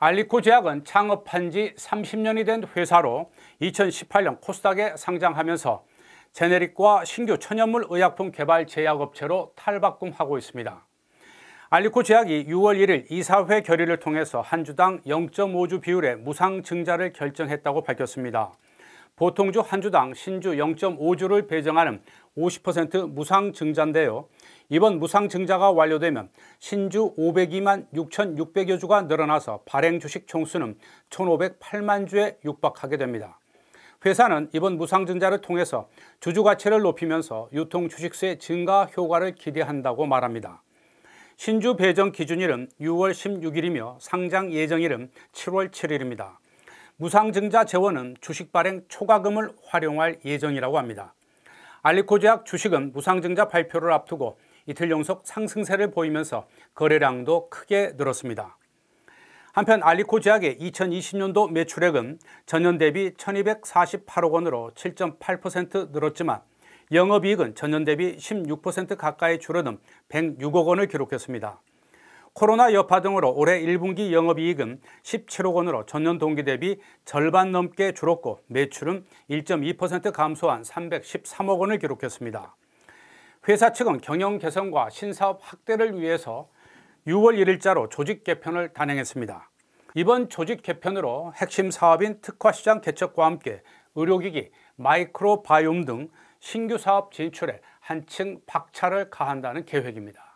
알리코 제약은 창업한 지 30년이 된 회사로 2018년 코스닥에 상장하면서 제네릭과 신규 천연물 의약품 개발 제약업체로 탈바꿈하고 있습니다. 알리코 제약이 6월 1일 이사회 결의를 통해서 한 주당 0.5주 비율의 무상 증자를 결정했다고 밝혔습니다. 보통주 한 주당 신주 0.5주를 배정하는 50% 무상증자인데요. 이번 무상증자가 완료되면 신주 502만 6,600여 주가 늘어나서 발행 주식 총수는 1,508만 주에 육박하게 됩니다. 회사는 이번 무상증자를 통해서 주주 가치를 높이면서 유통 주식수의 증가 효과를 기대한다고 말합니다. 신주 배정 기준일은 6월 16일이며 상장 예정일은 7월 7일입니다. 무상증자 재원은 주식 발행 초과금을 활용할 예정이라고 합니다. 알리코제약 주식은 무상증자 발표를 앞두고 이틀 연속 상승세를 보이면서 거래량도 크게 늘었습니다. 한편 알리코제약의 2020년도 매출액은 전년 대비 1248억 원으로 7.8% 늘었지만 영업이익은 전년 대비 16% 가까이 줄어든 106억 원을 기록했습니다. 코로나 여파 등으로 올해 1분기 영업이익은 17억 원으로 전년 동기 대비 절반 넘게 줄었고 매출은 1.2% 감소한 313억 원을 기록했습니다. 회사 측은 경영 개선과 신사업 확대를 위해서 6월 1일자로 조직 개편을 단행했습니다. 이번 조직 개편으로 핵심 사업인 특화시장 개척과 함께 의료기기, 마이크로바이옴 등 신규 사업 진출에 한층 박차를 가한다는 계획입니다.